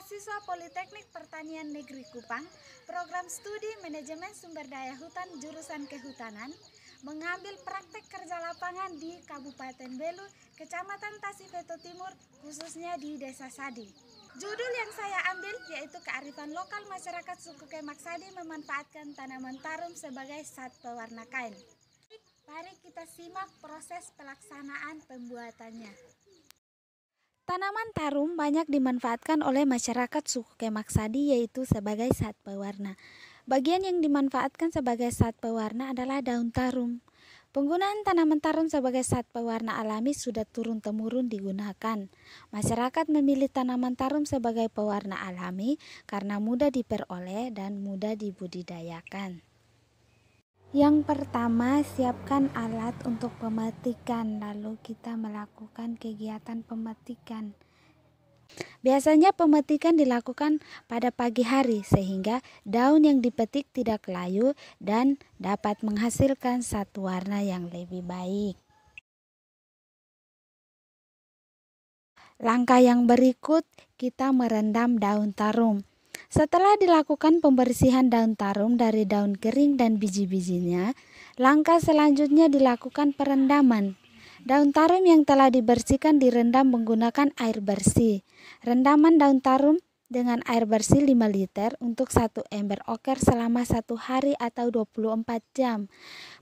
mahasiswa Politeknik Pertanian Negeri Kupang, program studi manajemen sumber daya hutan jurusan kehutanan, mengambil praktek kerja lapangan di Kabupaten Belu, Kecamatan Tasifeto Timur, khususnya di Desa Sadi. Judul yang saya ambil yaitu kearifan lokal masyarakat suku Kemak Sadi memanfaatkan tanaman tarum sebagai saat pewarna kain. Mari kita simak proses pelaksanaan pembuatannya. Tanaman tarum banyak dimanfaatkan oleh masyarakat suku Kemak Sadi yaitu sebagai saat pewarna. Bagian yang dimanfaatkan sebagai saat pewarna adalah daun tarum. Penggunaan tanaman tarum sebagai saat pewarna alami sudah turun-temurun digunakan. Masyarakat memilih tanaman tarum sebagai pewarna alami karena mudah diperoleh dan mudah dibudidayakan. Yang pertama, siapkan alat untuk pemetikan, lalu kita melakukan kegiatan pemetikan. Biasanya pemetikan dilakukan pada pagi hari sehingga daun yang dipetik tidak layu dan dapat menghasilkan satu warna yang lebih baik. Langkah yang berikut kita merendam daun tarum. Setelah dilakukan pembersihan daun tarum dari daun kering dan biji-bijinya, langkah selanjutnya dilakukan perendaman. Daun tarum yang telah dibersihkan direndam menggunakan air bersih. Rendaman daun tarum dengan air bersih 5 liter untuk satu ember oker selama satu hari atau 24 jam.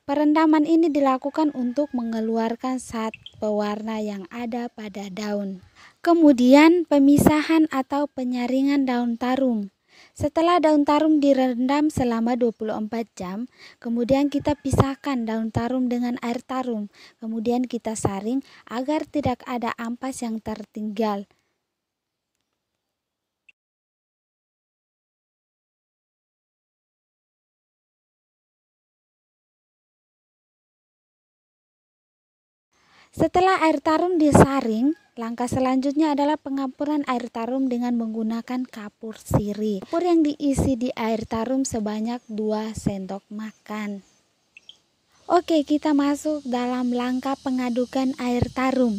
Perendaman ini dilakukan untuk mengeluarkan saat pewarna yang ada pada daun. Kemudian pemisahan atau penyaringan daun tarum. Setelah daun tarum direndam selama 24 jam, kemudian kita pisahkan daun tarum dengan air tarum, kemudian kita saring agar tidak ada ampas yang tertinggal. Setelah air tarum disaring, langkah selanjutnya adalah pengapuran air tarum dengan menggunakan kapur sirih. Kapur yang diisi di air tarum sebanyak 2 sendok makan. Oke, kita masuk dalam langkah pengadukan air tarum.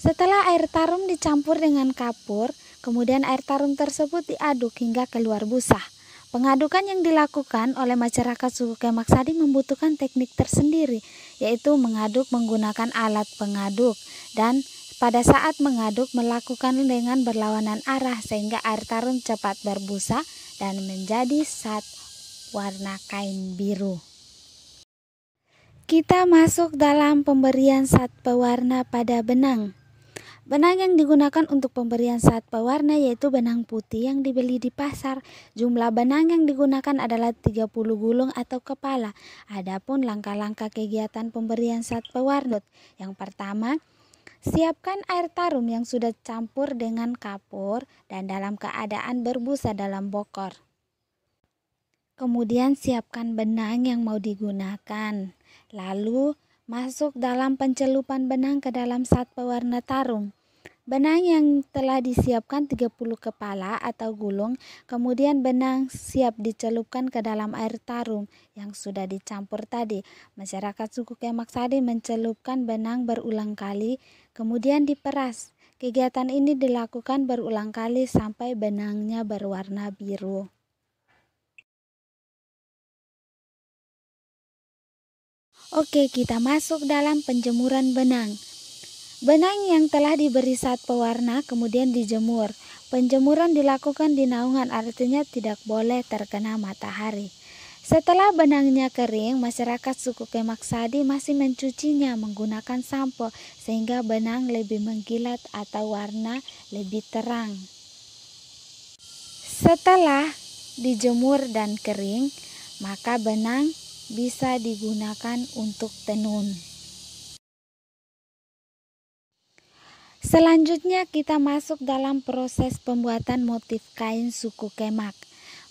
Setelah air tarum dicampur dengan kapur, kemudian air tarum tersebut diaduk hingga keluar busa. Pengadukan yang dilakukan oleh masyarakat suku Kemak Sadi membutuhkan teknik tersendiri, yaitu mengaduk menggunakan alat pengaduk dan pada saat mengaduk melakukan dengan berlawanan arah sehingga air tarun cepat berbusa dan menjadi sat warna kain biru. Kita masuk dalam pemberian sat pewarna pada benang. Benang yang digunakan untuk pemberian saat pewarna yaitu benang putih yang dibeli di pasar. Jumlah benang yang digunakan adalah 30 gulung atau kepala. Adapun langkah-langkah kegiatan pemberian saat pewarna. Yang pertama, Siapkan air tarum yang sudah campur dengan kapur dan dalam keadaan berbusa dalam bokor. Kemudian siapkan benang yang mau digunakan. Lalu masuk dalam pencelupan benang ke dalam saat pewarna tarum. Benang yang telah disiapkan 30 kepala atau gulung, kemudian benang siap dicelupkan ke dalam air tarum yang sudah dicampur tadi. Masyarakat suku Kemak Sade mencelupkan benang berulang kali, kemudian diperas. Kegiatan ini dilakukan berulang kali sampai benangnya berwarna biru. Oke, kita masuk dalam penjemuran benang. Benang yang telah diberi saat pewarna kemudian dijemur. Penjemuran dilakukan di naungan artinya tidak boleh terkena matahari. Setelah benangnya kering, masyarakat suku Kemak Sadi masih mencucinya menggunakan sampo sehingga benang lebih mengkilat atau warna lebih terang. Setelah dijemur dan kering, maka benang bisa digunakan untuk tenun. Selanjutnya kita masuk dalam proses pembuatan motif kain suku kemak.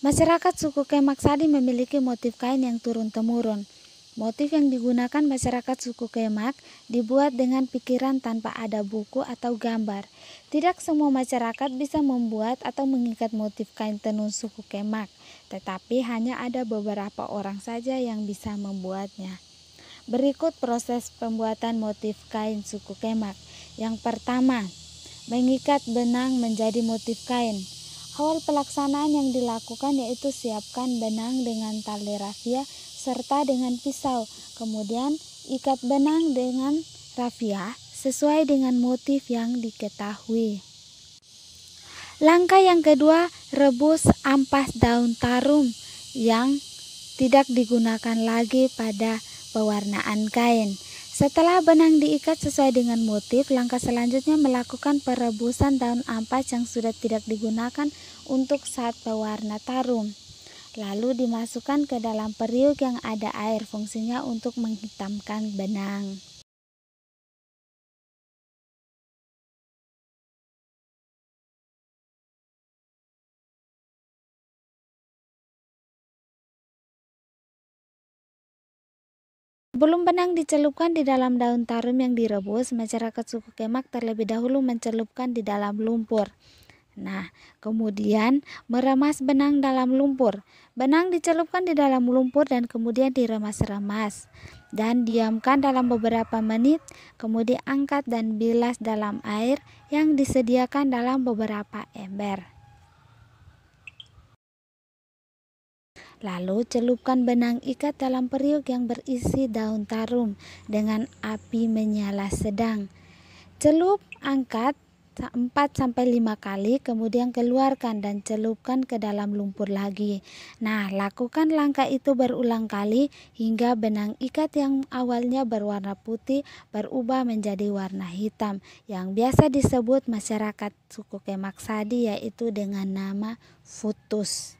Masyarakat suku kemak Sadi memiliki motif kain yang turun-temurun. Motif yang digunakan masyarakat suku kemak dibuat dengan pikiran tanpa ada buku atau gambar. Tidak semua masyarakat bisa membuat atau mengikat motif kain tenun suku kemak, tetapi hanya ada beberapa orang saja yang bisa membuatnya. Berikut proses pembuatan motif kain suku kemak. Yang pertama, mengikat benang menjadi motif kain. Awal pelaksanaan yang dilakukan yaitu siapkan benang dengan tali rafia serta dengan pisau. Kemudian ikat benang dengan rafia sesuai dengan motif yang diketahui. Langkah yang kedua, rebus ampas daun tarum yang tidak digunakan lagi pada pewarnaan kain. Setelah benang diikat sesuai dengan motif, langkah selanjutnya melakukan perebusan daun ampas yang sudah tidak digunakan untuk saat pewarna tarum. Lalu dimasukkan ke dalam periuk yang ada air, fungsinya untuk menghitamkan benang. Sebelum benang dicelupkan di dalam daun tarum yang direbus, masyarakat suku Kemak terlebih dahulu mencelupkan di dalam lumpur. Nah, kemudian meremas benang dalam lumpur. Benang dicelupkan di dalam lumpur dan kemudian diremas-remas dan diamkan dalam beberapa menit, kemudian angkat dan bilas dalam air yang disediakan dalam beberapa ember. Lalu celupkan benang ikat dalam periuk yang berisi daun tarum dengan api menyala sedang. Celup, angkat 4 sampai 5 kali kemudian keluarkan dan celupkan ke dalam lumpur lagi. Nah, lakukan langkah itu berulang kali hingga benang ikat yang awalnya berwarna putih berubah menjadi warna hitam yang biasa disebut masyarakat suku Kemaksadi yaitu dengan nama futus.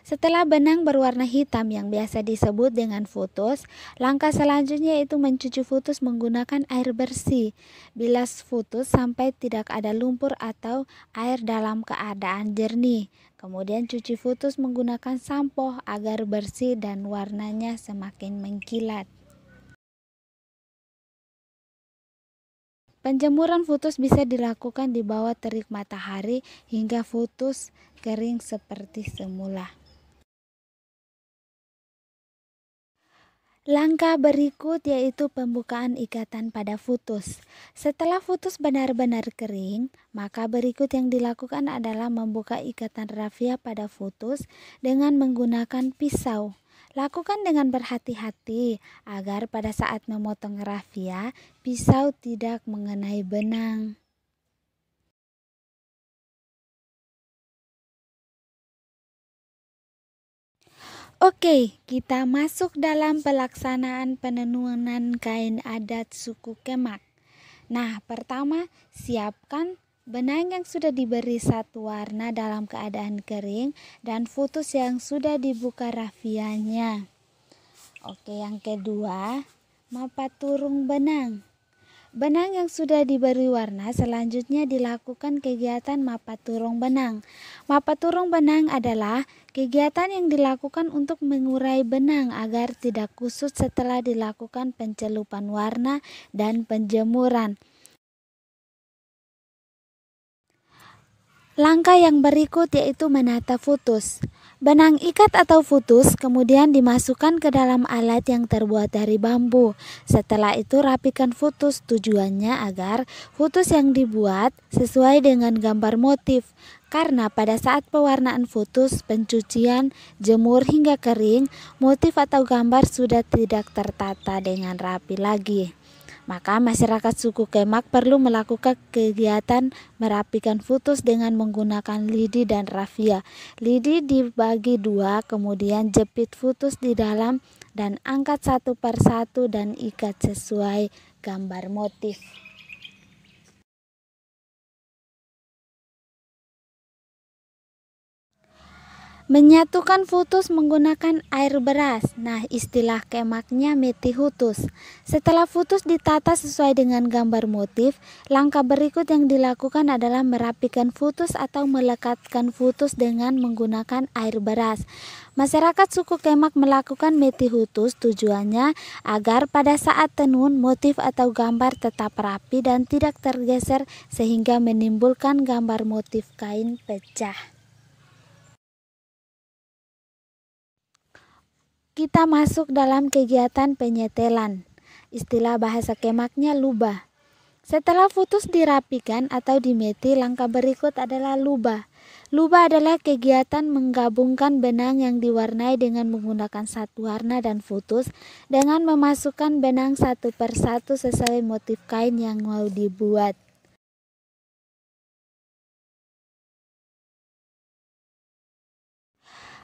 Setelah benang berwarna hitam yang biasa disebut dengan futus, langkah selanjutnya itu mencuci futus menggunakan air bersih. Bilas futus sampai tidak ada lumpur atau air dalam keadaan jernih. Kemudian cuci futus menggunakan sampo agar bersih dan warnanya semakin mengkilat. Penjemuran futus bisa dilakukan di bawah terik matahari hingga futus kering seperti semula. Langkah berikut yaitu pembukaan ikatan pada futus. Setelah futus benar-benar kering, maka berikut yang dilakukan adalah membuka ikatan rafia pada futus dengan menggunakan pisau. Lakukan dengan berhati-hati agar pada saat memotong rafia, pisau tidak mengenai benang. Oke, kita masuk dalam pelaksanaan penenunan kain adat suku Kemak. Nah, pertama siapkan benang yang sudah diberi satu warna dalam keadaan kering dan futus yang sudah dibuka rafianya. Oke, yang kedua, mapa turung benang. Benang yang sudah diberi warna selanjutnya dilakukan kegiatan mapat turung benang. Mapat turung benang adalah kegiatan yang dilakukan untuk mengurai benang agar tidak kusut setelah dilakukan pencelupan warna dan penjemuran. Langkah yang berikut yaitu menata futus. Benang ikat atau futus kemudian dimasukkan ke dalam alat yang terbuat dari bambu. Setelah itu rapikan futus tujuannya agar futus yang dibuat sesuai dengan gambar motif. Karena pada saat pewarnaan futus, pencucian, jemur hingga kering, motif atau gambar sudah tidak tertata dengan rapi lagi. Maka masyarakat suku Kemak perlu melakukan kegiatan merapikan futus dengan menggunakan lidi dan rafia. Lidi dibagi dua, kemudian jepit futus di dalam dan angkat satu per satu dan ikat sesuai gambar motif. Menyatukan futus menggunakan air beras. Nah, istilah kemaknya metihutus. Setelah futus ditata sesuai dengan gambar motif, langkah berikut yang dilakukan adalah merapikan futus atau melekatkan futus dengan menggunakan air beras. Masyarakat suku Kemak melakukan metihutus tujuannya agar pada saat tenun motif atau gambar tetap rapi dan tidak tergeser sehingga menimbulkan gambar motif kain pecah. kita masuk dalam kegiatan penyetelan. Istilah bahasa kemaknya lubah. Setelah putus dirapikan atau dimeti, langkah berikut adalah lubah. Lubah adalah kegiatan menggabungkan benang yang diwarnai dengan menggunakan satu warna dan putus dengan memasukkan benang satu persatu sesuai motif kain yang mau dibuat.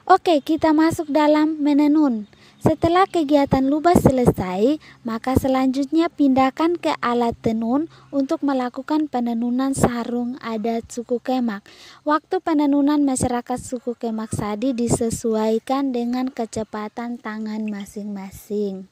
Oke, kita masuk dalam menenun. Setelah kegiatan lubas selesai, maka selanjutnya pindahkan ke alat tenun untuk melakukan penenunan sarung adat suku Kemak. Waktu penenunan masyarakat suku Kemak Sadi disesuaikan dengan kecepatan tangan masing-masing.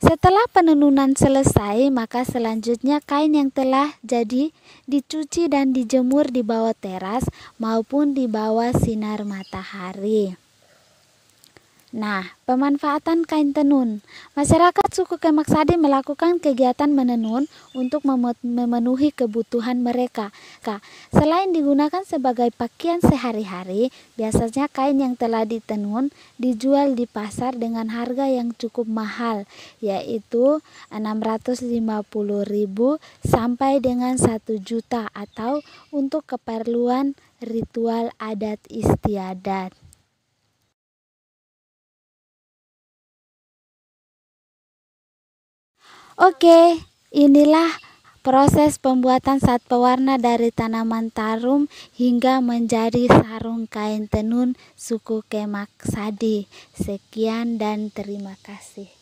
Setelah penenunan selesai, maka selanjutnya kain yang telah jadi dicuci dan dijemur di bawah teras maupun di bawah sinar matahari. Nah, pemanfaatan kain tenun. Masyarakat suku Kemak Sade melakukan kegiatan menenun untuk memenuhi kebutuhan mereka. Selain digunakan sebagai pakaian sehari-hari, biasanya kain yang telah ditenun dijual di pasar dengan harga yang cukup mahal, yaitu 650.000 sampai dengan 1 juta atau untuk keperluan ritual adat istiadat. Oke, inilah proses pembuatan saat pewarna dari tanaman tarum hingga menjadi sarung kain tenun suku Kemak Sadi. Sekian dan terima kasih.